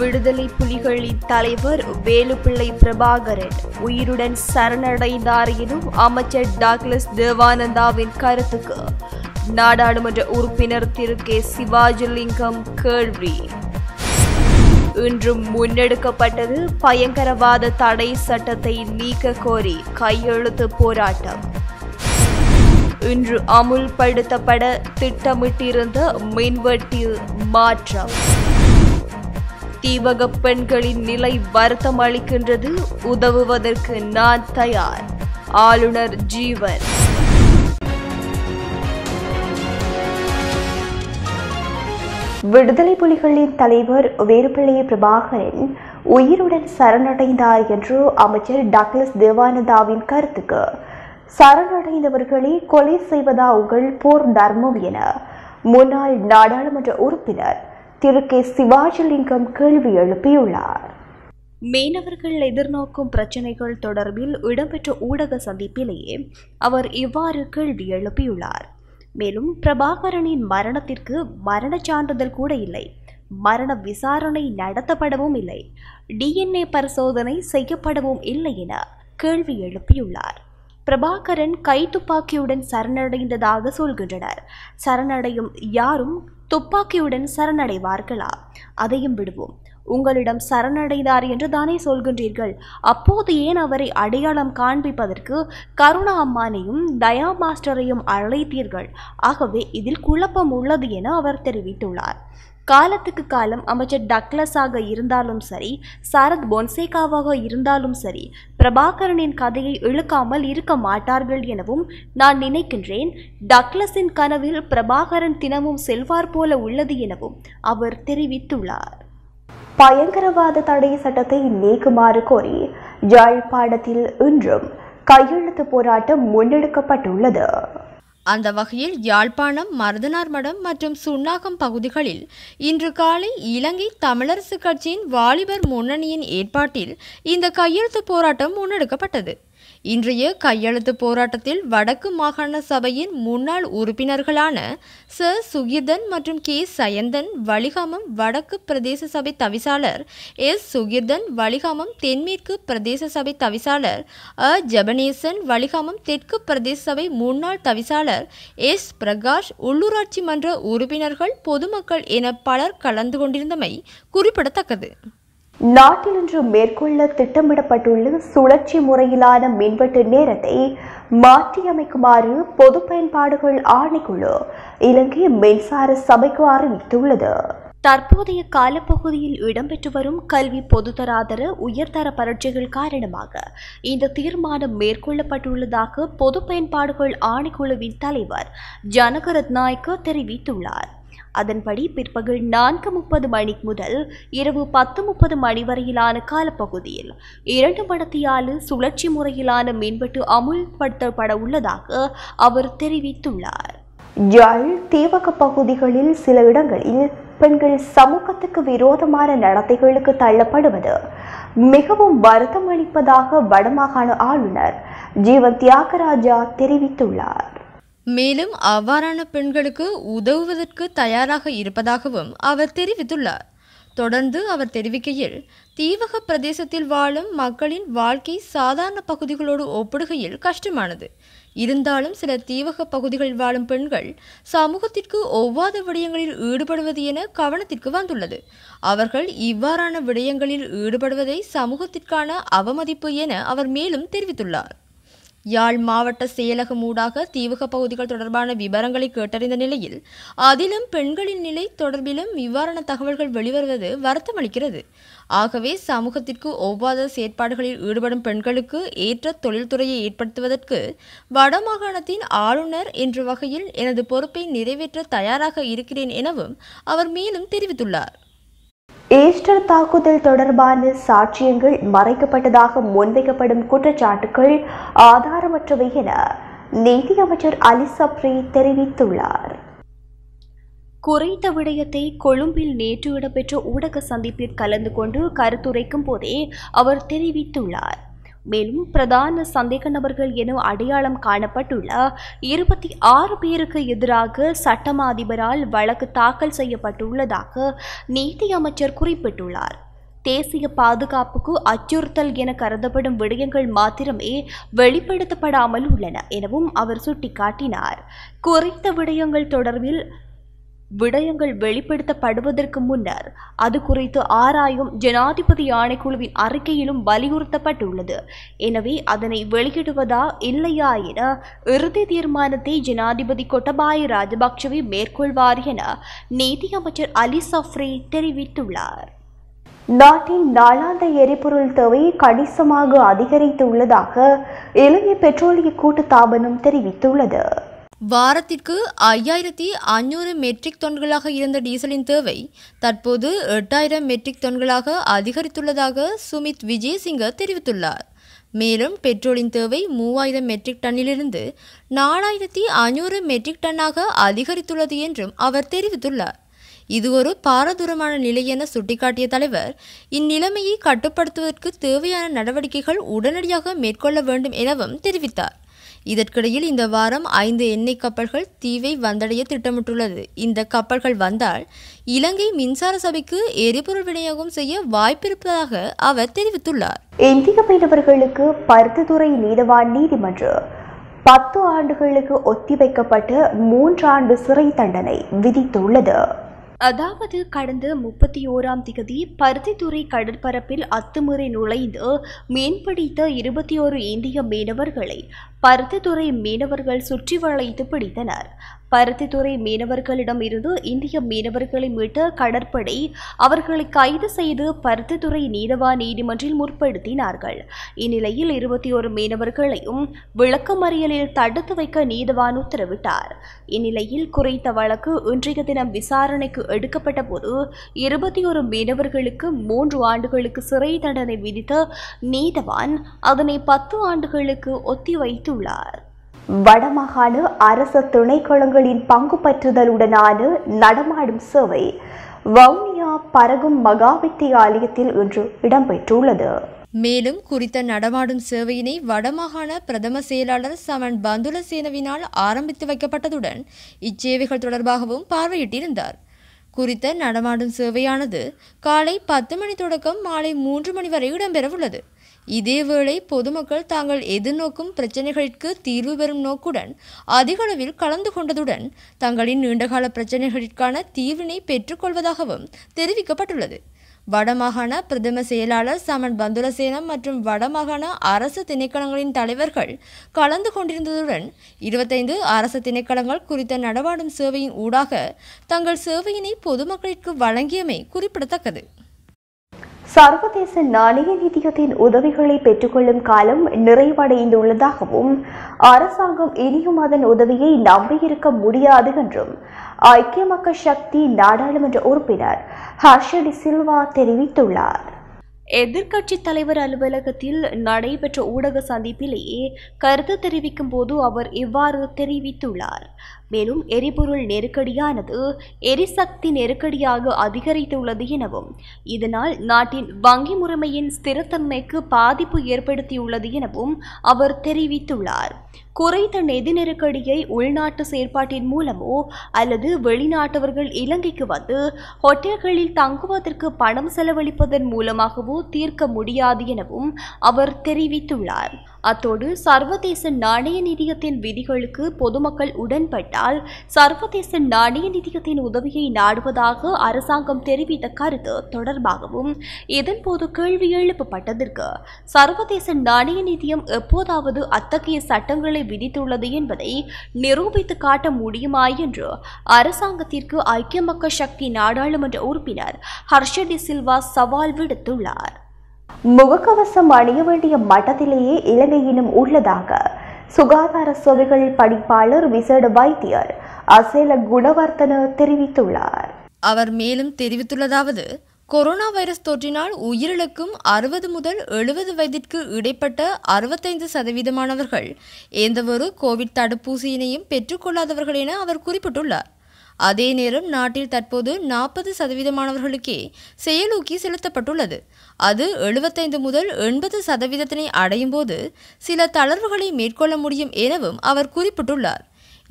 விடுதலை புலிகளின் தலைவர் வேலுப்பிள்ளை பிரபாகரன் உயிருடன் சரணடைந்தார் எனும் அமைச்சர் டாக்லஸ் தேவானந்தாவின் கருத்துக்கு நாடாளுமன்ற உறுப்பினர் திரு கே சிவாஜிலிங்கம் கேள்வி இன்றும் முன்னெடுக்கப்பட்டது பயங்கரவாத தடை சட்டத்தை நீக்க கோரி கையெழுத்து போராட்டம் இன்று அமுல்படுத்தப்பட திட்டமிட்டிருந்த மின்வெட்டில் மாற்றம் தீவக பெண்களின் நிலை வருத்தம் அளிக்கின்றது உதவுவதற்கு நான் தயார் ஆளுநர் ஜீவன் விடுதலை புலிகளின் தலைவர் வேறுபிள்ளை பிரபாகரன் உயிருடன் சரணடைந்தார் என்று அமைச்சர் டக்ளஸ் தேவானந்தாவின் கருத்துக்கு சரணடைந்தவர்களை கொலை செய்வதா உங்கள் போர் தர்மம் என முன்னாள் நாடாளுமன்ற உறுப்பினர் திரு கே சிவாஜலிங்கம் கேள்வி எழுப்பியுள்ளார் மீனவர்கள் எதிர்நோக்கும் பிரச்சினைகள் தொடர்பில் இடம்பெற்ற ஊடக சந்திப்பிலேயே அவர் இவ்வாறு கேள்வி எழுப்பியுள்ளார் மேலும் பிரபாகரனின் மரணத்திற்கு மரண சான்றிதழ் கூட இல்லை மரண விசாரணை நடத்தப்படவும் இல்லை டிஎன்ஏ பரிசோதனை செய்யப்படவும் இல்லை என கேள்வி எழுப்பியுள்ளார் பிரபாகரன் கைத்துப்பாக்கியுடன் சரணடைந்ததாக சொல்கின்றனர் சரணடையும் யாரும் துப்பாக்கியுடன் சரணடைவார்களா அதையும் விடுவோம் உங்களிடம் சரணடைந்தார் என்று தானே சொல்கின்றீர்கள் அப்போது ஏன் அவரை அடையாளம் காண்பிப்பதற்கு கருணா அம்மானையும் தயா மாஸ்டரையும் அழைத்தீர்கள் ஆகவே இதில் குழப்பம் உள்ளது என அவர் தெரிவித்துள்ளார் காலத்துக்கு காலம் அமைச்சர் டக்லஸாக இருந்தாலும் சரி சரத் பொன்சேகாவாக இருந்தாலும் சரி பிரபாகரனின் கதையை இழுக்காமல் இருக்க மாட்டார்கள் எனவும் நான் நினைக்கின்றேன் டக்லஸின் கனவில் பிரபாகரன் தினமும் செல்வார் போல உள்ளது எனவும் அவர் தெரிவித்துள்ளார் பயங்கரவாத தடை சட்டத்தை நீக்குமாறு கோரி ஜாழ்ப்பாணத்தில் இன்றும் கையெழுத்து போராட்டம் முன்னெடுக்கப்பட்டுள்ளது அந்த வகையில் யாழ்ப்பாணம் மருதனார்மடம் மற்றும் சுன்னாகம் பகுதிகளில் இன்று காலை இலங்கை தமிழரசுக் கட்சியின் வாலிபர் முன்னணியின் ஏற்பாட்டில் இந்த கையெழுத்து போராட்டம் முன்னெடுக்கப்பட்டது இன்றைய கையெழுத்து போராட்டத்தில் வடக்கு மாகாண சபையின் முன்னாள் உறுப்பினர்களான ச சுகிர்தன் மற்றும் கே சயந்தன் வலிகாமம் வடக்கு பிரதேச சபை தவிசாளர் எஸ் சுகிர்தன் வலிகாமம் தென்மேற்கு பிரதேச சபை தவிசாளர் அ ஜபனேசன் வலிகாமம் தெற்கு பிரதேச சபை முன்னாள் தவிசாளர் எஸ் பிரகாஷ் உள்ளூராட்சி மன்ற உறுப்பினர்கள் பொதுமக்கள் என பலர் கலந்து கொண்டிருந்தமை குறிப்பிடத்தக்கது நாட்டில் இன்று மேற்கொள்ள திட்டமிடப்பட்டுள்ள சுழற்சி முறையிலான மின்வெட்டு நேரத்தை மாற்றியமைக்குமாறு பொது பயன்பாடுகள் ஆணைக்குழு இலங்கை மின்சார சபைக்கு அறிவித்துள்ளது தற்போதைய காலப்பகுதியில் இடம்பெற்று வரும் கல்வி பொதுதராதர உயர்தர பரீட்சைகள் காரணமாக இந்த தீர்மானம் மேற்கொள்ளப்பட்டுள்ளதாக பொது பயன்பாடுகள் ஆணைக்குழுவின் தலைவர் ஜனகரத் நாய்க்கு தெரிவித்துள்ளார் அதன்படி பிற்பகல் நான்கு முப்பது மணி முதல் இரவு பத்து முப்பது மணி வரையிலான காலப்பகுதியில் இரண்டு மடத்தியாலு சுழற்சி முறையிலான மேம்பட்டு அமுல்படுத்தப்பட உள்ளதாக அவர் தெரிவித்துள்ளார் யாழ் தீவக பகுதிகளில் சில இடங்களில் பெண்கள் சமூகத்துக்கு விரோதமான நடத்தைகளுக்கு தள்ளப்படுவது மிகவும் வருத்தம் அளிப்பதாக வடமாகாண ஆளுநர் ஜீவன் தியாகராஜா தெரிவித்துள்ளார் மேலும் அவ்வாறான பெண்களுக்கு உதவுவதற்கு தயாராக இருப்பதாகவும் அவர் தெரிவித்துள்ளார் தொடர்ந்து அவர் தெரிவிக்கையில் தீவக பிரதேசத்தில் வாழும் மக்களின் வாழ்க்கை சாதாரண பகுதிகளோடு ஒப்பிடுகையில் கஷ்டமானது இருந்தாலும் சில தீவக பகுதிகளில் வாழும் பெண்கள் சமூகத்திற்கு ஒவ்வாத விடயங்களில் ஈடுபடுவது என கவனத்திற்கு வந்துள்ளது அவர்கள் இவ்வாறான விடயங்களில் ஈடுபடுவதை சமூகத்திற்கான அவமதிப்பு என அவர் மேலும் தெரிவித்துள்ளார் யாழ் மாவட்ட செயலகம் ஊடாக தீவக பகுதிகள் தொடர்பான விவரங்களை கேட்டறிந்த நிலையில் அதிலும் பெண்களின் நிலை தொடர்பிலும் இவ்வாறான தகவல்கள் வெளிவருவது வருத்தமளிக்கிறது ஆகவே சமூகத்திற்கு ஒவ்வாத செயற்பாடுகளில் ஈடுபடும் பெண்களுக்கு ஏற்ற தொழில்துறையை ஏற்படுத்துவதற்கு வடமாகாணத்தின் ஆளுநர் என்ற வகையில் எனது பொறுப்பை நிறைவேற்ற தயாராக இருக்கிறேன் எனவும் அவர் மேலும் தெரிவித்துள்ளார் ஈஸ்டர் தாக்குதல் தொடர்பான சாட்சியங்கள் மறைக்கப்பட்டதாக முன்வைக்கப்படும் குற்றச்சாட்டுகள் ஆதாரமற்றவை என நீதியமைச்சர் அமைச்சர் அலி தெரிவித்துள்ளார் குறைந்த விடயத்தை கொழும்பில் நேற்று இடம்பெற்ற ஊடக சந்திப்பில் கலந்து கொண்டு கருத்துரைக்கும் போதே அவர் தெரிவித்துள்ளார் மேலும் பிரதான சந்தேக நபர்கள் என அடையாளம் காணப்பட்டுள்ள இருபத்தி ஆறு பேருக்கு எதிராக சட்டமா அதிபரால் வழக்கு தாக்கல் செய்யப்பட்டுள்ளதாக நீதி அமைச்சர் குறிப்பிட்டுள்ளார் தேசிய பாதுகாப்புக்கு அச்சுறுத்தல் என கருதப்படும் விடயங்கள் மாத்திரமே வெளிப்படுத்தப்படாமல் உள்ளன எனவும் அவர் சுட்டிக்காட்டினார் குறித்த விடயங்கள் தொடர்பில் விடயங்கள் வெளிப்படுத்தப்படுவதற்கு முன்னர் அது குறித்து ஆராயும் ஜனாதிபதி ஆணைக்குழுவின் அறிக்கையிலும் வலியுறுத்தப்பட்டுள்ளது எனவே அதனை வெளியிடுவதா இல்லையா என இறுதி தீர்மானத்தை ஜனாதிபதி கொட்டபாய ராஜபக்சவே மேற்கொள்வார் என நீதியமைச்சர் அலி சஃப்ரி தெரிவித்துள்ளார் நாட்டின் நாளாந்த எரிபொருள் தேவை கணிசமாக அதிகரித்துள்ளதாக இலங்கை பெட்ரோலிய தாபனம் தெரிவித்துள்ளது வாரத்திற்கு ஐயாயிரத்தி அஞ்சூறு மெட்ரிக் டன்களாக இருந்த டீசலின் தேவை தற்போது எட்டாயிரம் மெட்ரிக் டன்களாக அதிகரித்துள்ளதாக சுமித் விஜயசிங்க தெரிவித்துள்ளார் மேலும் பெட்ரோலின் தேவை மூவாயிரம் மெட்ரிக் டன்னிலிருந்து நாலாயிரத்தி ஐநூறு மெட்ரிக் டன்னாக அதிகரித்துள்ளது என்றும் அவர் தெரிவித்துள்ளார் இது ஒரு பாரதூரமான நிலை என சுட்டிக்காட்டிய தலைவர் இந்நிலைமையை கட்டுப்படுத்துவதற்கு தேவையான நடவடிக்கைகள் உடனடியாக மேற்கொள்ள வேண்டும் எனவும் தெரிவித்தார் இதற்கிடையில் இந்த வாரம் ஐந்து எண்ணெய் கப்பல்கள் தீவை வந்தடைய திட்டமிட்டுள்ளது இந்த கப்பல்கள் வந்தால் இலங்கை மின்சார சபைக்கு எரிபொருள் விநியோகம் செய்ய வாய்ப்பிருப்பதாக அவர் தெரிவித்துள்ளார் இந்திய மீனவர்களுக்கு பருத்தித்துறை நீதவான் நீதிமன்றம் பத்து ஆண்டுகளுக்கு ஒத்திவைக்கப்பட்டு மூன்று ஆண்டு சிறை தண்டனை விதித்துள்ளது அதாவது கடந்த முப்பத்தி ஓராம் திகதி பருத்தித்துறை கடற்பரப்பில் அத்துமுறை நுழைந்து மீன்பிடித்த இருபத்தி ஓரு இந்திய மீனவர்களை பருத்தித்துறை மீனவர்கள் சுற்றி வளைத்து பிடித்தனர் பருத்தித்துறை மீனவர்களிடம் இருந்து இந்திய மீனவர்களை மீட்ட கடற்படை அவர்களை கைது செய்து பருத்தித்துறை நீதவா நீதிமன்றில் முற்படுத்தினார்கள் இந்நிலையில் இருபத்தி ஒரு மீனவர்களையும் விளக்கமறியலில் தடுத்து வைக்க நீதவான் உத்தரவிட்டார் இந்நிலையில் குறைத்த வழக்கு இன்றைய தினம் விசாரணைக்கு எடுக்கப்பட்ட போது இருபத்தி ஒரு மீனவர்களுக்கு மூன்று ஆண்டுகளுக்கு சிறை தண்டனை விதித்த நீதவான் அதனை பத்து ஆண்டுகளுக்கு ஒத்திவைத்துள்ளார் வடமாகாண அரச திணைக்களங்களின் பங்கு பற்றுதலுடனான நடமாடும் சேவை வவுனியா பரகும் மகாவித்திய ஆலயத்தில் இன்று இடம்பெற்றுள்ளது மேலும் குறித்த நடமாடும் சேவையினை வடமாகாண பிரதம செயலாளர் சமன் பந்துலசேனவினால் ஆரம்பித்து வைக்கப்பட்டதுடன் இச்சேவைகள் தொடர்பாகவும் பார்வையிட்டிருந்தார் குறித்த நடமாடும் சேவையானது காலை பத்து மணி தொடக்கம் மாலை மூன்று மணி வரை இடம்பெறவுள்ளது இதேவேளை பொதுமக்கள் தாங்கள் எதிர்நோக்கும் பிரச்சினைகளுக்கு தீர்வு பெறும் நோக்குடன் அதிகளவில் கலந்து கொண்டதுடன் தங்களின் நீண்டகால பிரச்சினைகளுக்கான தீர்வினை பெற்றுக்கொள்வதாகவும் தெரிவிக்கப்பட்டுள்ளது வடமாகாண பிரதம செயலாளர் சமன் பந்துலசேனம் மற்றும் வடமாகாண அரசு திணைக்களங்களின் தலைவர்கள் கலந்து கொண்டிருந்ததுடன் இருபத்தைந்து அரசு திணைக்களங்கள் குறித்த நடவாடும் சேவையின் ஊடாக தங்கள் சேவையினை பொதுமக்களுக்கு வழங்கியமை குறிப்பிடத்தக்கது சர்வதேச நாணய நிதியத்தின் உதவிகளை பெற்றுக்கொள்ளும் காலம் நிறைவடைந்துள்ளதாகவும் அரசாங்கம் இனியும் அதன் உதவியை நம்பியிருக்க முடியாது என்றும் ஐக்கிய மக்கள் சக்தி நாடாளுமன்ற உறுப்பினர் ஹர்ஷடி சில்வா தெரிவித்துள்ளார் எதிர்க்கட்சி தலைவர் அலுவலகத்தில் நடைபெற்ற ஊடக சந்திப்பிலேயே கருத்து தெரிவிக்கும் போது அவர் இவ்வாறு தெரிவித்துள்ளார் மேலும் எரிபொருள் நெருக்கடியானது எரிசக்தி நெருக்கடியாக அதிகரித்துள்ளது எனவும் இதனால் நாட்டின் வங்கி முறைமையின் ஸ்திரத்தன்மைக்கு பாதிப்பு ஏற்படுத்தியுள்ளது எனவும் அவர் தெரிவித்துள்ளார் குறைந்த நிதி நெருக்கடியை உள்நாட்டு செயற்பாட்டின் மூலமோ அல்லது வெளிநாட்டவர்கள் இலங்கைக்கு வந்து ஹோட்டல்களில் தங்குவதற்கு பணம் செலவழிப்பதன் மூலமாகவோ தீர்க்க முடியாது எனவும் அவர் தெரிவித்துள்ளார் அத்தோடு சர்வதேச நாணய நிதியத்தின் விதிகளுக்கு பொதுமக்கள் உடன்பட்டால் சர்வதேச நாணய நிதியத்தின் உதவியை நாடுவதாக அரசாங்கம் தெரிவித்த கருத்து தொடர்பாகவும் இதன்போது கேள்வி எழுப்பப்பட்டதற்கு சர்வதேச நாணய நிதியம் எப்போதாவது அத்தகைய சட்டங்களை விதித்துள்ளது என்பதை நிரூபித்து காட்ட முடியுமா என்று அரசாங்கத்திற்கு ஐக்கிய மக்கள் சக்தி நாடாளுமன்ற உறுப்பினர் ஹர்ஷடி சில்வா சவால் விடுத்துள்ளார் முகக்கவசம் அணிய வேண்டிய மட்டத்திலேயே இலங்கையிலும் உள்ளதாக சுகாதார சேவைகள் படிப்பாளர் விசேட வைத்தியர் அசேல குணவர்த்தன தெரிவித்துள்ளார் அவர் மேலும் தெரிவித்துள்ளதாவது கொரோனா வைரஸ் தொற்றினால் உயிரிழக்கும் அறுபது முதல் எழுபது வயதிற்கு இடைப்பட்ட அறுபத்தைந்து சதவீதமானவர்கள் எந்தவொரு கோவிட் தடுப்பூசியினையும் பெற்றுக்கொள்ளாதவர்கள் என அவர் குறிப்பிட்டுள்ளார் அதே நேரம் நாட்டில் தற்போது நாற்பது சதவீதமானவர்களுக்கே செயலூக்கி செலுத்தப்பட்டுள்ளது அது எழுபத்தைந்து முதல் எண்பது சதவீதத்தினை அடையும் போது சில தளர்வுகளை மேற்கொள்ள முடியும் எனவும் அவர் குறிப்பிட்டுள்ளார்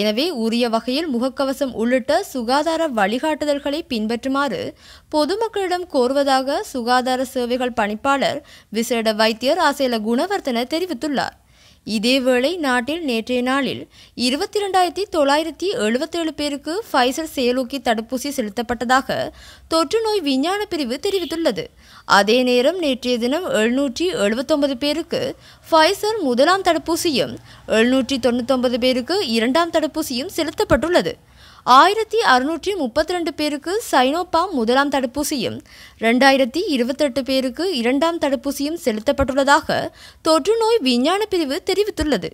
எனவே உரிய வகையில் முகக்கவசம் உள்ளிட்ட சுகாதார வழிகாட்டுதல்களை பின்பற்றுமாறு பொதுமக்களிடம் கோருவதாக சுகாதார சேவைகள் பணிப்பாளர் விசேட வைத்தியர் ஆசேல குணவர்தன தெரிவித்துள்ளார் இதேவேளை நாட்டில் நேற்றைய நாளில் இருபத்தி இரண்டாயிரத்தி தொள்ளாயிரத்தி எழுபத்தேழு பேருக்கு ஃபைசர் செயலூக்கி தடுப்பூசி செலுத்தப்பட்டதாக தொற்று நோய் விஞ்ஞான பிரிவு தெரிவித்துள்ளது அதே நேரம் நேற்றைய தினம் எழுநூற்றி எழுபத்தொன்பது பேருக்கு ஃபைசர் முதலாம் தடுப்பூசியும் எழுநூற்றி தொண்ணூத்தொன்பது பேருக்கு இரண்டாம் தடுப்பூசியும் செலுத்தப்பட்டுள்ளது ஆயிரத்தி அறுநூற்றி முப்பத்தி ரெண்டு பேருக்கு சைனோபாம் முதலாம் தடுப்பூசியும் ரெண்டாயிரத்தி இருபத்தெட்டு பேருக்கு இரண்டாம் தடுப்பூசியும் செலுத்தப்பட்டுள்ளதாக தொற்றுநோய் விஞ்ஞான பிரிவு தெரிவித்துள்ளது